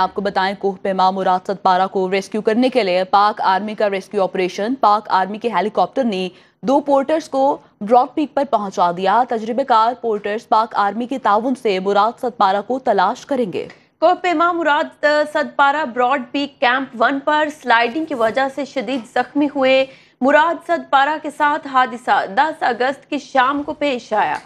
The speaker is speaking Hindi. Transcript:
आपको बताएं कोह पेमा मुराद सतपारा को रेस्क्यू करने के लिए पाक आर्मी का रेस्क्यू ऑपरेशन पाक आर्मी के हेलीकॉप्टर ने दो पोर्टर्स को ड्रॉप पीक पर पहुंचा दिया तजर्बेकार पोर्टर्स पाक आर्मी के ताउन से मुराद सतपारा को तलाश करेंगे Kohpema Murad Satpara Broad Peak camp one पर स्लाइडिंग की वजह से शदीद जख्मी हुए मुराद सतपारा के साथ हादसा 10 अगस्त की शाम को पेश आया